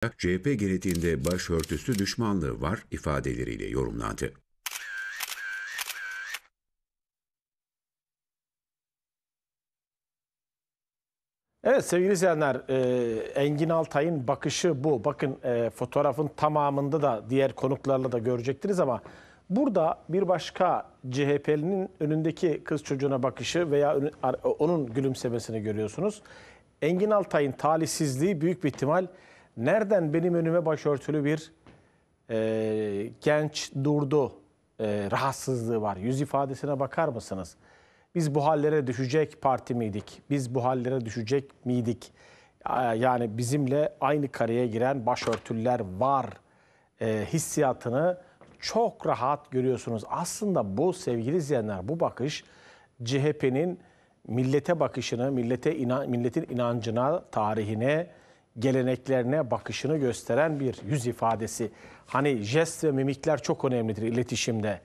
CHP genetiğinde başörtüsü düşmanlığı var ifadeleriyle yorumlandı. Evet sevgili izleyenler, e, Engin Altay'ın bakışı bu. Bakın e, fotoğrafın tamamında da diğer konuklarla da görecektiniz ama burada bir başka CHP'linin önündeki kız çocuğuna bakışı veya onun gülümsemesini görüyorsunuz. Engin Altay'ın talihsizliği büyük bir ihtimal Nereden benim önüme başörtülü bir e, genç durdu e, rahatsızlığı var. Yüz ifadesine bakar mısınız? Biz bu hallere düşecek parti miydik? Biz bu hallere düşecek miydik? Yani bizimle aynı kareye giren başörtüller var e, hissiyatını çok rahat görüyorsunuz. Aslında bu sevgili izleyenler bu bakış CHP'nin millete bakışını, millete inan, milletin inancına, tarihine, geleneklerine bakışını gösteren bir yüz ifadesi. Hani jest ve mimikler çok önemlidir iletişimde.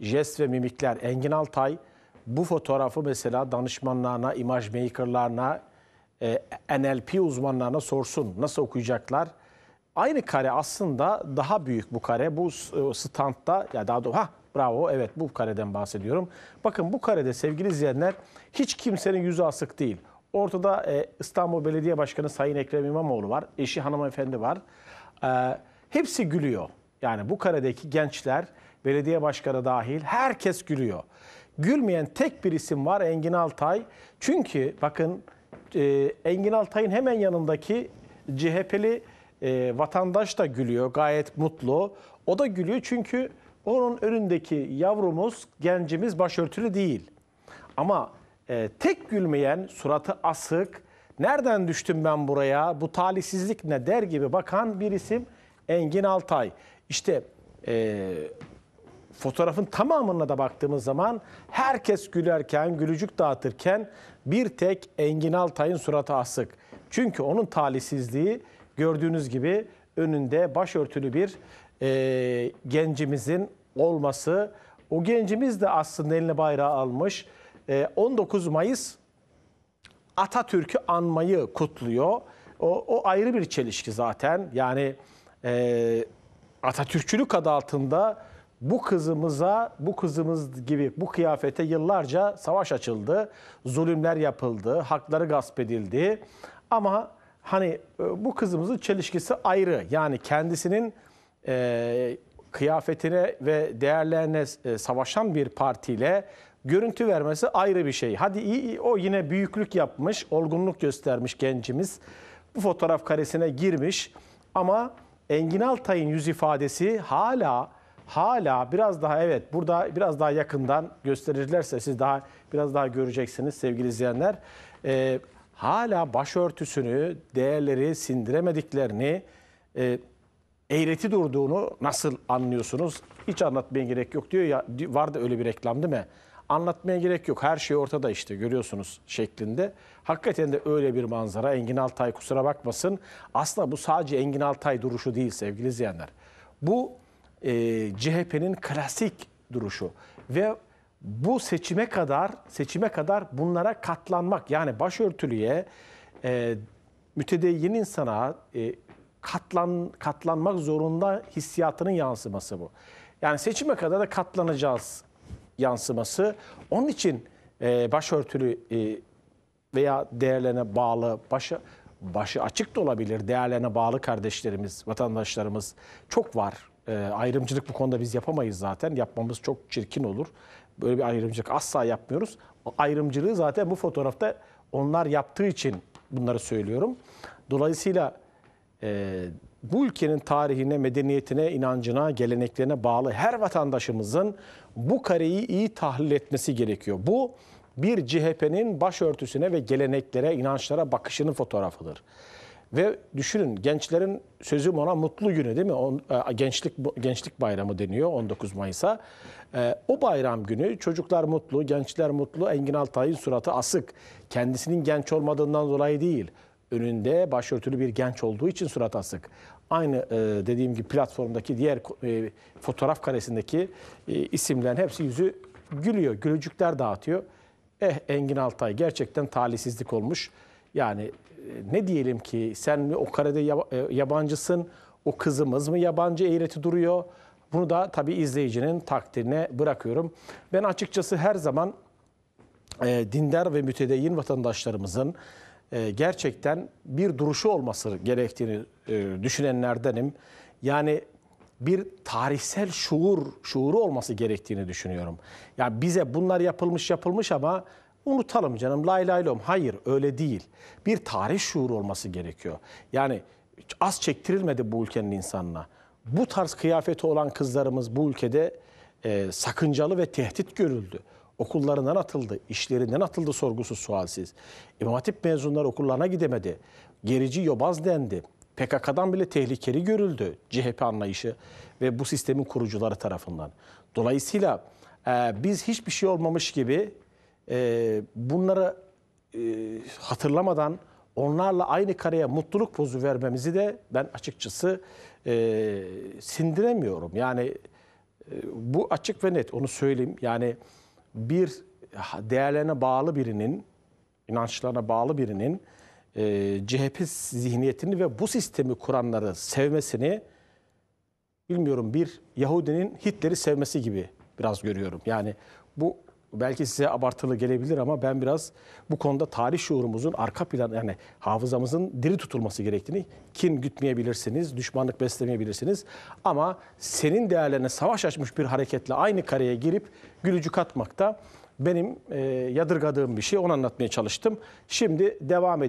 Jest ve mimikler. Engin Altay bu fotoğrafı mesela danışmanlarına, imaj makerlarına, e, NLP uzmanlarına sorsun. Nasıl okuyacaklar? Aynı kare aslında daha büyük bu kare. Bu e, standta ya daha doğrusu ha bravo evet bu kareden bahsediyorum. Bakın bu karede sevgili izleyenler hiç kimsenin yüzü asık değil. Ortada e, İstanbul Belediye Başkanı Sayın Ekrem İmamoğlu var. Eşi hanımefendi var. E, hepsi gülüyor. Yani bu karedeki gençler, belediye başkanı dahil herkes gülüyor. Gülmeyen tek bir isim var Engin Altay. Çünkü bakın e, Engin Altay'ın hemen yanındaki CHP'li e, vatandaş da gülüyor. Gayet mutlu. O da gülüyor çünkü onun önündeki yavrumuz, gencimiz başörtülü değil. Ama e, tek gülmeyen, suratı asık, nereden düştüm ben buraya, bu talihsizlik ne der gibi bakan bir isim Engin Altay. İşte e, fotoğrafın tamamına da baktığımız zaman herkes gülerken, gülücük dağıtırken bir tek Engin Altay'ın suratı asık. Çünkü onun talihsizliği gördüğünüz gibi önünde başörtülü bir e, gencimizin olması. O gencimiz de aslında eline bayrağı almış. 19 ee, Mayıs Atatürk'ü anmayı kutluyor. O, o ayrı bir çelişki zaten. Yani e, Atatürkçülük adı altında bu kızımıza, bu kızımız gibi bu kıyafete yıllarca savaş açıldı. Zulümler yapıldı, hakları gasp edildi. Ama hani e, bu kızımızın çelişkisi ayrı. Yani kendisinin e, kıyafetine ve değerlerine e, savaşan bir partiyle görüntü vermesi ayrı bir şey. Hadi iyi, o yine büyüklük yapmış, olgunluk göstermiş gencimiz. Bu fotoğraf karesine girmiş ama Engin Altay'ın yüz ifadesi hala hala biraz daha evet burada biraz daha yakından gösterirlerse siz daha biraz daha göreceksiniz sevgili izleyenler. E, hala başörtüsünü, değerleri sindiremediklerini e, eğreti durduğunu nasıl anlıyorsunuz? Hiç anlatmaya gerek yok diyor ya vardı öyle bir reklam değil mi? Anlatmaya gerek yok. Her şey ortada işte görüyorsunuz şeklinde. Hakikaten de öyle bir manzara. Engin Altay kusura bakmasın. Aslında bu sadece Engin Altay duruşu değil sevgili izleyenler. Bu e, CHP'nin klasik duruşu ve bu seçime kadar seçime kadar bunlara katlanmak yani başörtülüye e, mütedeyyin insana e, katlan katlanmak zorunda hissiyatının yansıması bu. Yani seçime kadar da katlanacağız yansıması. Onun için e, başörtülü e, veya değerlerine bağlı, başa, başı açık da olabilir değerlerine bağlı kardeşlerimiz, vatandaşlarımız çok var. E, ayrımcılık bu konuda biz yapamayız zaten. Yapmamız çok çirkin olur. Böyle bir ayrımcılık asla yapmıyoruz. O ayrımcılığı zaten bu fotoğrafta onlar yaptığı için bunları söylüyorum. Dolayısıyla e, bu ülkenin tarihine, medeniyetine, inancına, geleneklerine bağlı her vatandaşımızın bu kareyi iyi tahlil etmesi gerekiyor. Bu bir CHP'nin başörtüsüne ve geleneklere, inançlara bakışının fotoğrafıdır. Ve düşünün gençlerin sözüm ona mutlu günü değil mi? On, e, gençlik gençlik bayramı deniyor 19 Mayıs'a. E, o bayram günü çocuklar mutlu, gençler mutlu. Engin Altay'ın suratı asık. Kendisinin genç olmadığından dolayı değil önünde başörtülü bir genç olduğu için surat asık. Aynı e, dediğim gibi platformdaki diğer e, fotoğraf karesindeki e, isimlerin hepsi yüzü gülüyor. Gülücükler dağıtıyor. Eh Engin Altay gerçekten talihsizlik olmuş. Yani e, ne diyelim ki sen mi o karede yab e, yabancısın, o kızımız mı yabancı eğreti duruyor? Bunu da tabii izleyicinin takdirine bırakıyorum. Ben açıkçası her zaman e, dindar ve mütedeyyin vatandaşlarımızın e, gerçekten bir duruşu olması gerektiğini e, düşünenlerdenim. Yani bir tarihsel şuur, şuuru olması gerektiğini düşünüyorum. Yani bize bunlar yapılmış yapılmış ama unutalım canım lay lay lom. Hayır öyle değil. Bir tarih şuuru olması gerekiyor. Yani az çektirilmedi bu ülkenin insanına. Bu tarz kıyafeti olan kızlarımız bu ülkede e, sakıncalı ve tehdit görüldü okullarından atıldı, işlerinden atıldı sorgusuz sualsiz. İmam Hatip mezunları okullarına gidemedi. Gerici yobaz dendi. PKK'dan bile tehlikeli görüldü CHP anlayışı ve bu sistemin kurucuları tarafından. Dolayısıyla e, biz hiçbir şey olmamış gibi e, bunları e, hatırlamadan onlarla aynı kareye mutluluk pozu vermemizi de ben açıkçası e, sindiremiyorum. Yani e, bu açık ve net onu söyleyeyim. Yani bir değerlerine bağlı birinin, inançlarına bağlı birinin e, CHP zihniyetini ve bu sistemi kuranları sevmesini bilmiyorum bir Yahudinin Hitler'i sevmesi gibi biraz görüyorum. Yani bu belki size abartılı gelebilir ama ben biraz bu konuda tarih şuurumuzun arka plan yani hafızamızın diri tutulması gerektiğini kin gütmeyebilirsiniz, düşmanlık beslemeyebilirsiniz ama senin değerlerine savaş açmış bir hareketle aynı kareye girip gülücük atmakta benim e, yadırgadığım bir şey. Onu anlatmaya çalıştım. Şimdi devam edelim.